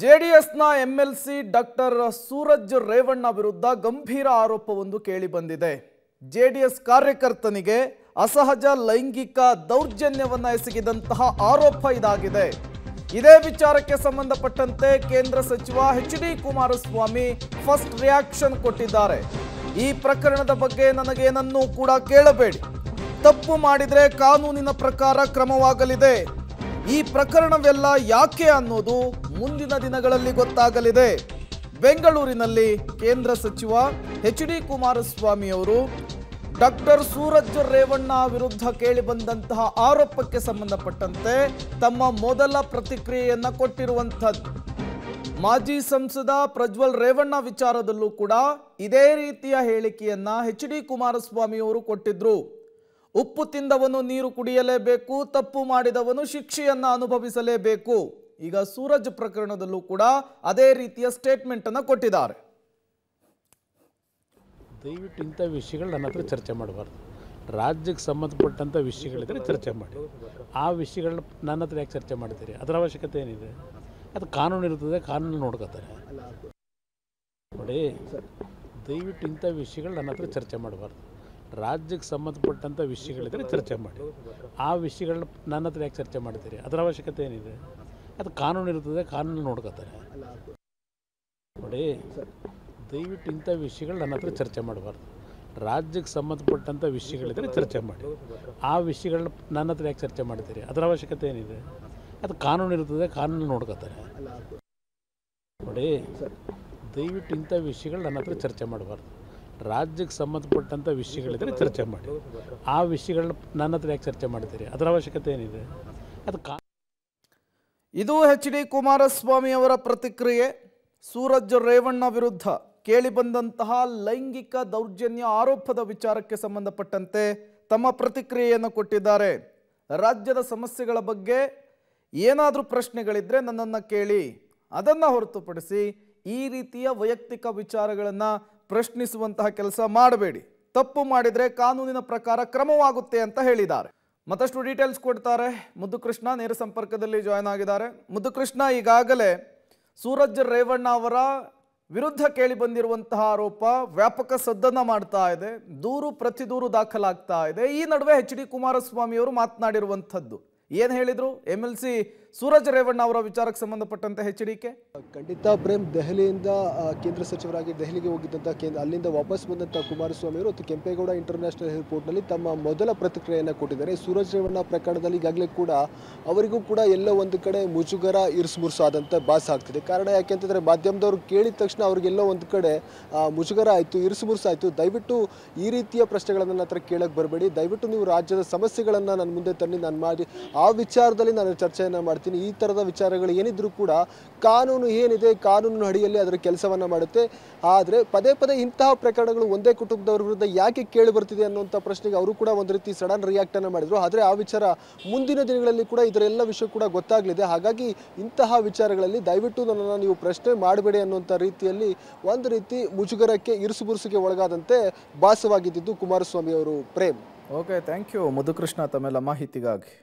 ಜೆಡಿಎಸ್ನ MLC doctor Suraj Revanna ವಿರುದ್ಧ ಗಂಭೀರ ಆರೋಪವೊಂದು ಕೇಳಿಬಂದಿದೆ ಜೆಡಿಎಸ್ ಕಾರ್ಯಕರ್ತನಿಗೆ ಅಸಹಜ ಲೈಂಗಿಕ ದೌರ್ಜನ್ಯವನ್ನ ಎಸಗಿದಂತಹ ಆರೋಪ ಇದಾಗಿದೆ ಇದೇ ವಿಚಾರಕ್ಕೆ ಸಂಬಂಧಪಟ್ಟಂತೆ ಕೇಂದ್ರ ಸಚಿವ H D Kumaraswamy first reaction ಕೊಟ್ಟಿದ್ದಾರೆ ಈ ಪ್ರಕರಣದ ಬಗ್ಗೆ ನನಗೇನನ್ನೂ ಕೂಡ ಕೇಳಬೇಡಿ ತಪ್ಪು ಮಾಡಿದರೆ ಕಾನೂನಿನ ಪ್ರಕಾರ ಕ್ರಮವಾಗಲಿದೆ ಈ ಪ್ರಕರಣವೆಲ್ಲ ಯಾಕೆ ಅನ್ನೋದು ಮುಂದಿನ ದಿನಗಳಲ್ಲಿ ಗೊತ್ತಾಗಲಿದೆ ಬೆಂಗಳೂರಿನಲ್ಲಿ ಕೇಂದ್ರ ಸಚಿವ ಎಚ್ ಡಿ ಕುಮಾರಸ್ವಾಮಿ ಅವರು ಡಾಕ್ಟರ್ ಸೂರಜ್ ರೇವಣ್ಣ ವಿರುದ್ಧ ಕೇಳಿಬಂದಂತಹ ಆರೋಪಕ್ಕೆ ಸಂಬಂಧಪಟ್ಟಂತೆ ತಮ್ಮ ಮೊದಲ ಪ್ರತಿಕ್ರಿಯೆಯನ್ನು ಕೊಟ್ಟಿರುವಂಥದ್ದು ಮಾಜಿ ಸಂಸದ ಪ್ರಜ್ವಲ್ ರೇವಣ್ಣ ವಿಚಾರದಲ್ಲೂ ಕೂಡ ಇದೇ ರೀತಿಯ ಹೇಳಿಕೆಯನ್ನ ಎಚ್ ಡಿ ಕುಮಾರಸ್ವಾಮಿ ಅವರು ಕೊಟ್ಟಿದ್ರು ಉಪ್ಪು ತಿಂದವನು ನೀರು ಕುಡಿಯಲೇಬೇಕು ತಪ್ಪು ಮಾಡಿದವನು ಶಿಕ್ಷೆಯನ್ನು ಅನುಭವಿಸಲೇಬೇಕು ಈಗ ಸೂರಜ್ ಪ್ರಕರಣದಲ್ಲೂ ಕೂಡ ಅದೇ ರೀತಿಯ ಸ್ಟೇಟ್ಮೆಂಟ್ ಅನ್ನು ಕೊಟ್ಟಿದ್ದಾರೆ ದಯವಿಟ್ಟು ಇಂಥ ವಿಷಯಗಳು ನನ್ನ ಹತ್ರ ಚರ್ಚೆ ಮಾಡಬಾರ್ದು ರಾಜ್ಯಕ್ಕೆ ಸಂಬಂಧಪಟ್ಟಂಥ ವಿಷಯಗಳಿದ್ರೆ ಚರ್ಚೆ ಮಾಡಿ ಆ ವಿಷಯಗಳನ್ನ ನನ್ನ ಹತ್ರ ಯಾಕೆ ಚರ್ಚೆ ಮಾಡ್ತೀರಿ ಅದರ ಅವಶ್ಯಕತೆ ಏನಿದೆ ಅದು ಕಾನೂನು ಇರ್ತದೆ ಕಾನೂನು ನೋಡ್ಕೋತಾರೆ ನೋಡಿ ದಯವಿಟ್ಟು ಇಂಥ ವಿಷಯಗಳು ನನ್ನ ಹತ್ರ ಚರ್ಚೆ ಮಾಡಬಾರ್ದು ರಾಜ್ಯಕ್ಕೆ ಸಂಬಂಧಪಟ್ಟಂಥ ವಿಷಯಗಳಿದ್ರೆ ಚರ್ಚೆ ಮಾಡಿ ಆ ವಿಷಯಗಳನ್ನ ನನ್ನ ಹತ್ರ ಯಾಕೆ ಚರ್ಚೆ ಮಾಡ್ತೀರಿ ಅದರ ಅವಶ್ಯಕತೆ ಏನಿದೆ ಅದು ಕಾನೂನು ಇರ್ತದೆ ಕಾನೂನು ನೋಡ್ಕೋತಾರೆ ನೋಡಿ ದಯವಿಟ್ಟು ಇಂಥ ವಿಷಯಗಳು ನನ್ನ ಹತ್ರ ಚರ್ಚೆ ಮಾಡಬಾರ್ದು ರಾಜ್ಯಕ್ಕೆ ಸಂಬಂಧಪಟ್ಟಂಥ ವಿಷಯಗಳಿದ್ರೆ ಚರ್ಚೆ ಮಾಡಿ ಆ ವಿಷಯಗಳನ್ನ ನನ್ನ ಹತ್ರ ಯಾಕೆ ಚರ್ಚೆ ಮಾಡ್ತೀರಿ ಅದರ ಅವಶ್ಯಕತೆ ಏನಿದೆ ಅದು ಕಾನೂನು ಇರ್ತದೆ ಕಾನೂನು ನೋಡ್ಕೋತಾರೆ ನೋಡಿ ದಯವಿಟ್ಟು ಇಂಥ ವಿಷಯಗಳು ನನ್ನ ಹತ್ರ ಚರ್ಚೆ ಮಾಡಬಾರ್ದು ರಾಜ್ಯಕ್ಕೆ ಸಂಬಂಧಪಟ್ಟಂಥ ವಿಷಯಗಳಿದ್ರೆ ಚರ್ಚೆ ಮಾಡಿ ಆ ವಿಷಯಗಳನ್ನ ನನ್ನ ಹತ್ರ ಯಾಕೆ ಚರ್ಚೆ ಮಾಡ್ತೀರಿ ಅದರ ಅವಶ್ಯಕತೆ ಏನಿದೆ ಅದು ಇದು ಎಚ್ ಡಿ ಕುಮಾರಸ್ವಾಮಿ ಅವರ ಪ್ರತಿಕ್ರಿಯೆ ಸೂರಜ್ ರೇವಣ್ಣ ವಿರುದ್ಧ ಬಂದಂತಹ ಲೈಂಗಿಕ ದೌರ್ಜನ್ಯ ಆರೋಪದ ವಿಚಾರಕ್ಕೆ ಸಂಬಂಧಪಟ್ಟಂತೆ ತಮ್ಮ ಪ್ರತಿಕ್ರಿಯೆಯನ್ನು ಕೊಟ್ಟಿದ್ದಾರೆ ರಾಜ್ಯದ ಸಮಸ್ಯೆಗಳ ಬಗ್ಗೆ ಏನಾದರೂ ಪ್ರಶ್ನೆಗಳಿದ್ದರೆ ನನ್ನನ್ನು ಕೇಳಿ ಅದನ್ನು ಹೊರತುಪಡಿಸಿ ಈ ರೀತಿಯ ವೈಯಕ್ತಿಕ ವಿಚಾರಗಳನ್ನು ಪ್ರಶ್ನಿಸುವಂತಹ ಕೆಲಸ ಮಾಡಬೇಡಿ ತಪ್ಪು ಮಾಡಿದರೆ ಕಾನೂನಿನ ಪ್ರಕಾರ ಕ್ರಮವಾಗುತ್ತೆ ಅಂತ ಹೇಳಿದ್ದಾರೆ ಮತ್ತಷ್ಟು ಡೀಟೇಲ್ಸ್ ಕೊಡ್ತಾರೆ ಮುದ್ದುಕೃಷ್ಣ ನೇರ ಸಂಪರ್ಕದಲ್ಲಿ ಜಾಯ್ನ್ ಆಗಿದ್ದಾರೆ ಮುದ್ದುಕೃಷ್ಣ ಈಗಾಗಲೇ ಸೂರಜ್ ರೇವಣ್ಣ ಅವರ ವಿರುದ್ಧ ಕೇಳಿ ಬಂದಿರುವಂತಹ ಆರೋಪ ವ್ಯಾಪಕ ಸದ್ದನ್ನ ಮಾಡ್ತಾ ಇದೆ ದೂರು ಪ್ರತಿದೂರು ದಾಖಲಾಗ್ತಾ ಇದೆ ಈ ನಡುವೆ ಎಚ್ ಡಿ ಕುಮಾರಸ್ವಾಮಿ ಅವರು ಮಾತನಾಡಿರುವಂಥದ್ದು ಏನು ಹೇಳಿದರು M L C Suraj Revanna ಅವರ ವಿಚಾರಕ್ಕೆ ಸಂಬಂಧಪಟ್ಟಂತೆ ಎಚ್ಚರಿಕೆ ಖಂಡಿತ ಪ್ರೇಮ್ ದೆಹಲಿಯಿಂದ ಕೇಂದ್ರ ಸಚಿವರಾಗಿ ದೆಹಲಿಗೆ ಹೋಗಿದ್ದಂಥ ಕೇಂದ್ರ ಅಲ್ಲಿಂದ ವಾಪಸ್ ಬಂದಂಥ ಕುಮಾರಸ್ವಾಮಿ ಅವರು ಕೆಂಪೇಗೌಡ ಇಂಟರ್ನ್ಯಾಷನಲ್ ನಲ್ಲಿ ತಮ್ಮ ಮೊದಲ ಪ್ರತಿಕ್ರಿಯೆಯನ್ನು ಕೊಟ್ಟಿದ್ದಾರೆ ಸೂರಜ್ ರೇವಣ್ಣ ಪ್ರಕರಣದಲ್ಲಿ ಈಗಾಗಲೇ ಕೂಡ ಅವರಿಗೂ ಕೂಡ ಎಲ್ಲ ಒಂದು ಕಡೆ ಮುಜುಗರ ಇರಿಸುಮುರುಸಾದಂಥ ಭಾಸ ಆಗ್ತಿದೆ ಕಾರಣ ಯಾಕೆಂತಂದರೆ ಮಾಧ್ಯಮದವರು ಕೇಳಿದ ತಕ್ಷಣ ಅವ್ರಿಗೆಲ್ಲೋ ಒಂದು ಕಡೆ ಮುಜುಗರ ಆಯಿತು ಆಯ್ತು ದಯವಿಟ್ಟು ಈ ರೀತಿಯ ಪ್ರಶ್ನೆಗಳನ್ನು ನನ್ನ ಹತ್ರ ಕೇಳಕ್ಕೆ ಬರಬೇಡಿ ದಯವಿಟ್ಟು ನೀವು ರಾಜ್ಯದ ಸಮಸ್ಯೆಗಳನ್ನು ನನ್ನ ಮುಂದೆ ತನ್ನಿ ನಾನು ಮಾಡಿ ಆ ವಿಚಾರದಲ್ಲಿ ನಾನು ಚರ್ಚೆಯನ್ನು ಮಾಡ್ತೀನಿ ಈ ಥರದ ವಿಚಾರಗಳು ಏನಿದ್ರು ಕೂಡ ಕಾನೂನು ಏನಿದೆ ಕಾನೂನು ಅಡಿಯಲ್ಲಿ ಅದರ ಕೆಲಸವನ್ನು ಮಾಡುತ್ತೆ ಆದರೆ ಪದೇ ಪದೇ ಇಂತಹ ಪ್ರಕರಣಗಳು ಒಂದೇ ಕುಟುಂಬದವರ ವಿರುದ್ಧ ಯಾಕೆ ಕೇಳಿ ಬರ್ತಿದೆ ಅನ್ನುವಂಥ ಪ್ರಶ್ನೆಗೆ ಅವರು ಕೂಡ ಒಂದು ರೀತಿ ಸಡನ್ ರಿಯಾಕ್ಟನ್ನು ಮಾಡಿದರು ಆದರೆ ಆ ವಿಚಾರ ಮುಂದಿನ ದಿನಗಳಲ್ಲಿ ಕೂಡ ಇದರ ಎಲ್ಲ ವಿಷಯ ಕೂಡ ಗೊತ್ತಾಗಲಿದೆ ಹಾಗಾಗಿ ಇಂತಹ ವಿಚಾರಗಳಲ್ಲಿ ದಯವಿಟ್ಟು ನನ್ನನ್ನು ನೀವು ಪ್ರಶ್ನೆ ಮಾಡಬೇಡಿ ಅನ್ನುವಂಥ ರೀತಿಯಲ್ಲಿ ಒಂದು ರೀತಿ ಮುಜುಗರಕ್ಕೆ ಇರುಸುಬುರುಸುಗೆ ಒಳಗಾದಂತೆ ಭಾಸವಾಗಿದ್ದು ಕುಮಾರಸ್ವಾಮಿ ಅವರು Prem okay thank you Madhukrishna ತಮ್ಮೆಲ್ಲ ಮಾಹಿತಿಗಾಗಿ